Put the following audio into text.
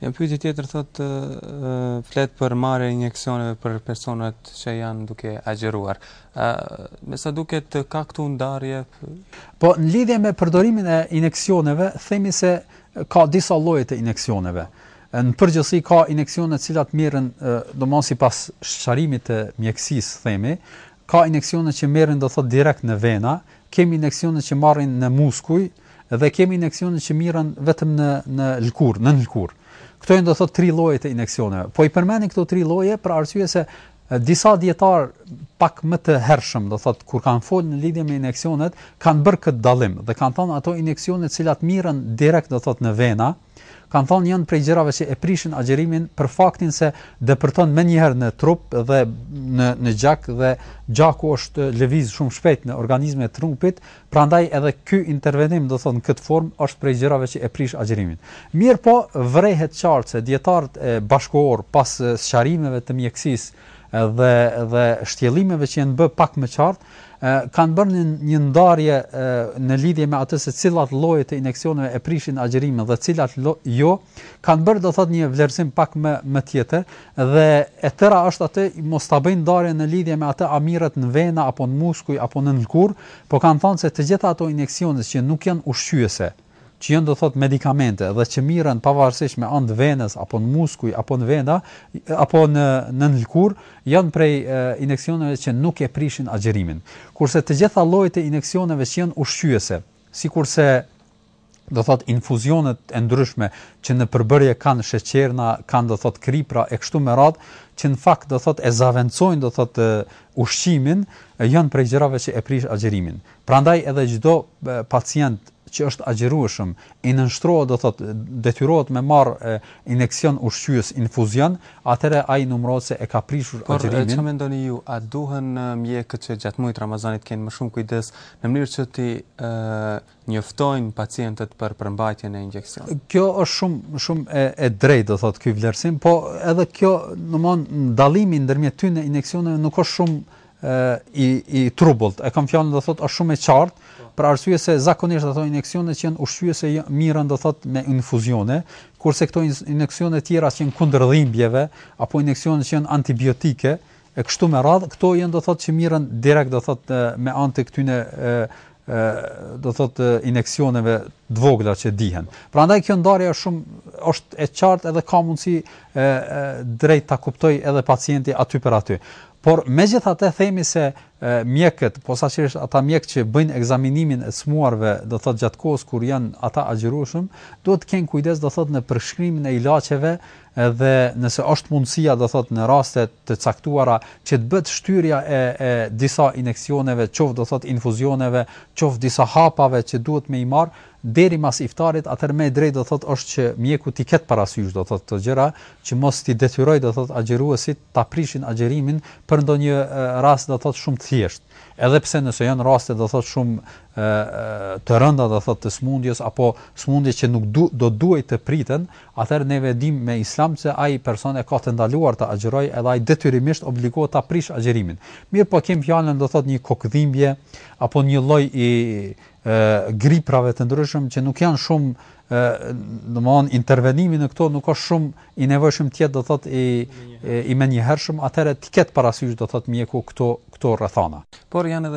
Një pyetje tjetër thot flet për marrjen e injeksioneve për personat që janë duke agjëruar. Uh, me sa duket ka këtu ndarje. Po në lidhje me përdorimin e injeksioneve, themi se ka disa lloje të injeksioneve. Në përgjithësi ka injeksione të cilat merren uh, domosi pas të mjekësisë, themi, ka injeksione që merren do thot direkt në vena, kemi injeksione që marrin në muskuj dhe kemi injeksione që merren vetëm në në lëkurë, në lëkurë. Këto janë do të thotë tri lloje të injeksioneve. Po i përmendin këto tri lloje për arsyesë se disa dietar pak më të hershëm do thot kur kanë folur në lidhje me injeksionet kanë bërë kët dallim dhe kanë thënë ato injeksione të cilat mirën direkt do thot në vena kanë thënë janë prej gjërave që e prishin agjerimin për faktin se depërton më një herë në trup dhe në në gjak dhe gjaku është lëviz shumë shpejt në organizme të trupit prandaj edhe ky intervendim do thot në kët formë është prej gjërave që e prish agjerimin mirë po vrehet qartë se dietarët bashkëkor pas sqarimeve të mjekësisë dhe dhe shtjellimeve që janë bë pak më qartë kanë bërë një, një ndarje në lidhje me atë se cilat lloje të injeksioneve e prishin agjërimin dhe cilat lo, jo kanë bërë do thot një vlerësim pak më më tjetër dhe e tëra është atë mos ta bëjnë ndarje në lidhje me atë amirët në vena apo në muskuj apo në lkur por kanë thënë se të gjitha ato injeksione që nuk janë ushqyese që janë do thot medikamente dhe që mirën pavarësisht me anë të venës apo në muskuj apo në venda apo në në lkur janë prej injeksioneve që nuk e prishin agjerimin. Kurse të gjitha llojet e injeksioneve që janë ushqyese, sikurse do thot infuzionet e ndryshme që në përbërje kanë sheqerna, kanë do thot kripra e kështu me radh, që në fakt do thot e zaventojnë do thot ushqimin, janë prej gjërave që e prish agjerimin. Prandaj edhe çdo pacient që është agjërueshëm, i nënshtrohet do thotë detyrohet me marr injeksion ushqyes, infuzion, atëherë ai numërohet se e ka prishur agjërimin. Por çfarë mendoni ju, a duhen mjekët që gjatë muajit Ramazanit kanë më shumë kujdes në mënyrë që ti ë njoftojnë pacientët për përmbajtjen e injeksionit. Kjo është shumë shumë e, e drejtë do thotë ky vlerësim, po edhe kjo domthon ndallimi ndërmjet ty në injeksioneve nuk është shumë i i trubullt. E kam fjalën do thotë është shumë e qartë, për arsye se zakonisht ato injeksione që janë ushqyese jo, mira do thotë me infuzione, kurse këto injeksione të tjera që janë kundër dhimbjeve apo injeksione që janë antibiotike, e kështu me radhë, këto janë do thotë që mirën direkt do thotë me anë të këtyne do thotë injeksioneve të vogla që dihen. Prandaj kjo ndarje është shumë është e qartë edhe ka mundësi drejt ta kuptoj edhe pacienti aty për aty. Por megjithatë themi se e, mjekët, posaçërisht ata mjekët që bëjnë ekzaminimin e smuarve, do thotë gjatë kohës kur janë ata agjirushëm, duhet të kenë kujdes do thotë në përshkrimin e ilaçeve edhe nëse është mundësia do thotë në raste të caktuara që të bëhet shtyrja e, e disa injeksioneve, qoftë do thotë infuzioneve, qoftë disa hapave që duhet me i marr deri mas iftarit, atëherë më drejt do thotë është që mjeku ti ket parasysh do thotë këto gjëra që mos ti detyroj do thotë agjëruesit ta prishin agjërimin për ndonjë rast do thotë shumë thjesht. Edhe pse nëse janë raste do thotë shumë të rënda do thotë të smundjes apo smundje që nuk du, do duhet të priten, atëherë ne vëdim me islam se ai person e ka të ndaluar të agjëroj edhe ai detyrimisht obligohet ta prish agjërimin. Mirë, po kem fjalën do thotë një kokdhimbje apo një lloj i griprave të ndryshëm që nuk janë shumë ë do të thonë intervenimi në këto nuk ka shumë i nevojshëm tjetë, do thotë i i më njëherëshëm atëherë ti ket parasysh do thotë mjeku këto këto rrethana por janë